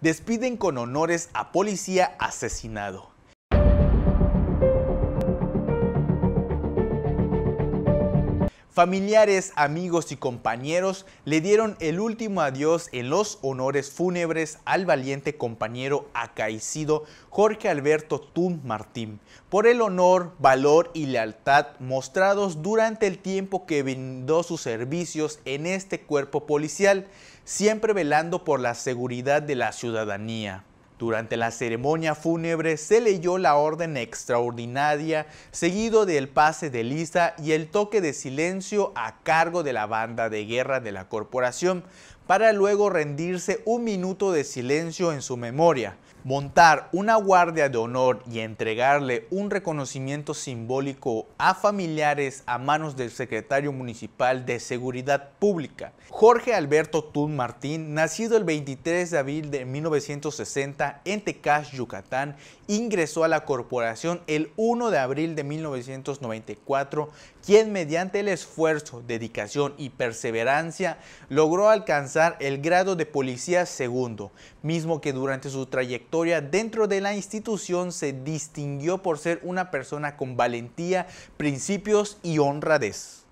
despiden con honores a policía asesinado. Familiares, amigos y compañeros le dieron el último adiós en los honores fúnebres al valiente compañero acaecido Jorge Alberto Tun Martín por el honor, valor y lealtad mostrados durante el tiempo que brindó sus servicios en este cuerpo policial, siempre velando por la seguridad de la ciudadanía. Durante la ceremonia fúnebre se leyó la orden extraordinaria, seguido del pase de lista y el toque de silencio a cargo de la banda de guerra de la corporación, para luego rendirse un minuto de silencio en su memoria. Montar una guardia de honor y entregarle un reconocimiento simbólico a familiares a manos del secretario municipal de Seguridad Pública. Jorge Alberto Tun Martín, nacido el 23 de abril de 1960, en Tecash, Yucatán, ingresó a la corporación el 1 de abril de 1994, quien mediante el esfuerzo, dedicación y perseverancia logró alcanzar el grado de policía segundo, mismo que durante su trayectoria dentro de la institución se distinguió por ser una persona con valentía, principios y honradez.